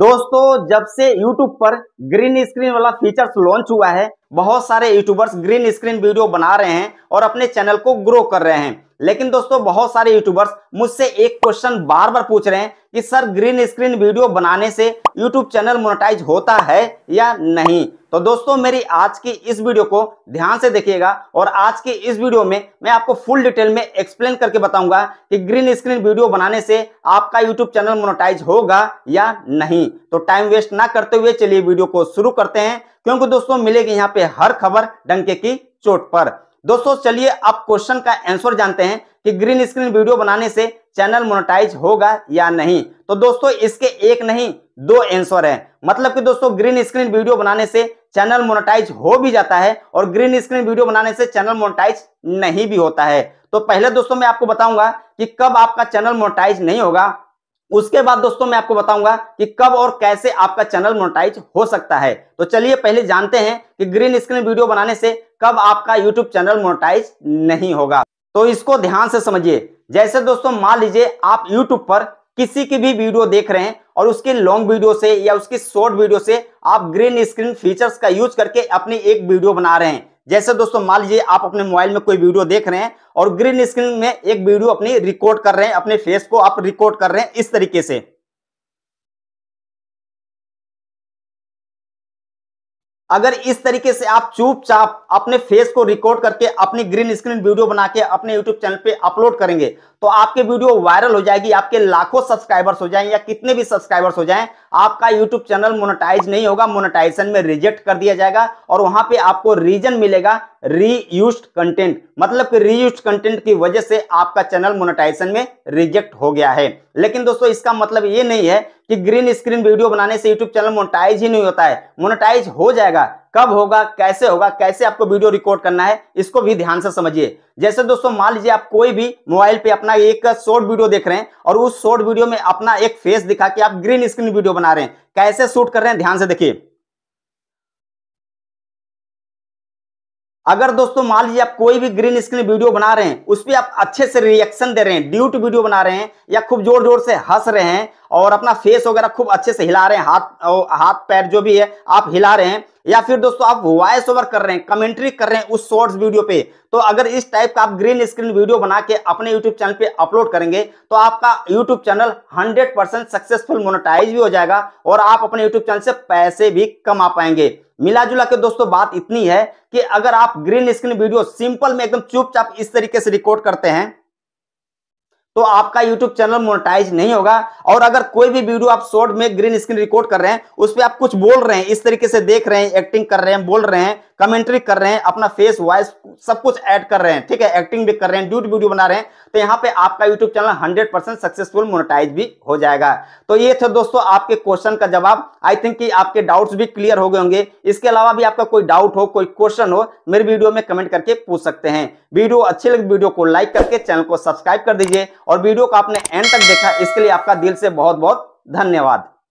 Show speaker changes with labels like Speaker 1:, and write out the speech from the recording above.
Speaker 1: दोस्तों जब से YouTube पर ग्रीन स्क्रीन वाला फीचर्स लॉन्च हुआ है बहुत सारे यूट्यूबर्स ग्रीन स्क्रीन वीडियो बना रहे हैं और अपने चैनल को ग्रो कर रहे हैं लेकिन दोस्तों बहुत सारे यूट्यूबर्स मुझसे एक क्वेश्चन बार बार पूछ रहे हैं कि सर ग्रीन स्क्रीन वीडियो बनाने से यूट्यूब चैनल मोनेटाइज होता है या नहीं तो दोस्तों मेरी आज की इस वीडियो को ध्यान से देखिएगा और आज की इस वीडियो में मैं आपको फुल डिटेल में एक्सप्लेन करके बताऊंगा कि ग्रीन स्क्रीन वीडियो बनाने से आपका यूट्यूब चैनल मोनेटाइज होगा या नहीं तो टाइम वेस्ट ना करते हुए चलिए वीडियो को शुरू करते हैं क्योंकि दोस्तों मिलेगी यहाँ पे हर खबर डंके की चोट पर दोस्तों चलिए आप क्वेश्चन का आंसर जानते हैं कि ग्रीन स्क्रीन वीडियो बनाने से चैनल मोनेटाइज होगा या नहीं तो दोस्तों इसके एक नहीं दो आंसर है मतलब कि दोस्तों ग्रीन स्क्रीन वीडियो बनाने से चैनल मोनेटाइज हो भी जाता है और ग्रीन स्क्रीन वीडियो बनाने से चैनल मोनेटाइज नहीं भी होता है तो पहले दोस्तों मैं आपको बताऊंगा कि कब आपका चैनल मोनेटाइज नहीं होगा उसके बाद दोस्तों मैं आपको बताऊंगा कि कब और कैसे आपका चैनल मोनेटाइज हो सकता है तो चलिए पहले जानते हैं कि ग्रीन स्क्रीन वीडियो बनाने से कब आपका यूट्यूब चैनल मोनेटाइज नहीं होगा तो इसको ध्यान से समझिए जैसे दोस्तों मान लीजिए आप यूट्यूब पर किसी की भी वीडियो देख रहे हैं और उसके लॉन्ग वीडियो से या उसकी शॉर्ट वीडियो से आप ग्रीन स्क्रीन फीचर्स का यूज करके अपनी एक वीडियो बना रहे हैं जैसे दोस्तों मान लीजिए आप अपने मोबाइल में कोई वीडियो देख रहे हैं और ग्रीन स्क्रीन में एक वीडियो अपनी रिकॉर्ड कर रहे हैं अपने फेस को आप रिकॉर्ड कर रहे हैं इस तरीके से अगर इस तरीके से आप चुपचाप अपने फेस को रिकॉर्ड करके अपनी ग्रीन स्क्रीन वीडियो बना के अपने यूट्यूब चैनल पे अपलोड करेंगे तो आपके वीडियो वायरल हो जाएगी आपके लाखों सब्सक्राइबर्स हो जाएं या कितने भी सब्सक्राइबर्स हो जाएं आपका यूट्यूब चैनल मोनेटाइज नहीं होगा मोनेटाइजेशन में रिजेक्ट कर दिया जाएगा और वहां पर आपको रीजन मिलेगा रीयूज कंटेंट मतलब कि रीयूज कंटेंट की वजह से आपका चैनल मोनेटाइजेशन में रिजेक्ट हो गया है लेकिन दोस्तों इसका मतलब ये नहीं है कि ग्रीन स्क्रीन वीडियो बनाने से यूट्यूब चैनल मोनेटाइज ही नहीं होता है मोनेटाइज हो जाएगा कब होगा कैसे होगा कैसे आपको वीडियो रिकॉर्ड करना है इसको भी ध्यान से समझिए जैसे दोस्तों मान लीजिए आप कोई भी मोबाइल पे अपना एक शॉर्ट वीडियो देख रहे हैं और उस शॉर्ट वीडियो में अपना एक फेस दिखा के आप ग्रीन स्क्रीन वीडियो बना रहे हैं कैसे शूट कर रहे हैं ध्यान से देखिए अगर दोस्तों मान लीजिए आप कोई भी ग्रीन स्क्रीन वीडियो बना रहे हैं उस पर आप अच्छे से रिएक्शन दे रहे हैं ड्यूट वीडियो बना रहे हैं या खूब जोर जोर से हंस रहे हैं और अपना फेस वगैरह खूब अच्छे से हिला रहे हैं हाथ हाथ पैर जो भी है आप हिला रहे हैं या फिर दोस्तों आप वॉइस ओवर कर रहे हैं कमेंट्री कर रहे हैं उस शॉर्ट्स वीडियो पे तो अगर इस टाइप का आप ग्रीन स्क्रीन वीडियो बना के अपने यूट्यूब चैनल पे अपलोड करेंगे तो आपका YouTube channel 100 percent successful monetize भी हो जाएगा और आप अपने यूट्यूब चैनल से पैसे भी कमा पाएंगे मिला जुला के दोस्तों बात इतनी है कि अगर आप ग्रीन स्क्रीन वीडियो सिंपल में एकदम चुपचाप इस तरीके से रिकॉर्ड करते हैं तो आपका YouTube चैनल मोनेटाइज नहीं होगा और अगर कोई भी वीडियो आप शॉर्ट में ग्रीन स्क्रीन रिकॉर्ड कर रहे हैं उस पर आप कुछ बोल रहे हैं इस तरीके से देख रहे हैं एक्टिंग कर रहे हैं बोल रहे हैं कमेंट्री कर रहे हैं अपना फेस वॉइस सब कुछ ऐड कर रहे हैं ठीक है एक्टिंग भी कर रहे हैं ड्यूट वीडियो बना रहे हैं तो यहाँ पे आपका YouTube channel hundred percent successful monetize भी हो जाएगा तो ये थे दोस्तों आपके क्वेश्चन का जवाब आई थिंक कि आपके डाउट्स भी क्लियर हो गए होंगे इसके अलावा भी आपका कोई डाउट हो कोई क्वेश्चन हो मेरे वीडियो में कमेंट करके पूछ सकते हैं वीडियो अच्छी लगे वीडियो को लाइक करके चैनल को सब्सक्राइब कर दीजिए और वीडियो को आपने एंड तक देखा इसके लिए आपका दिल से बहुत बहुत धन्यवाद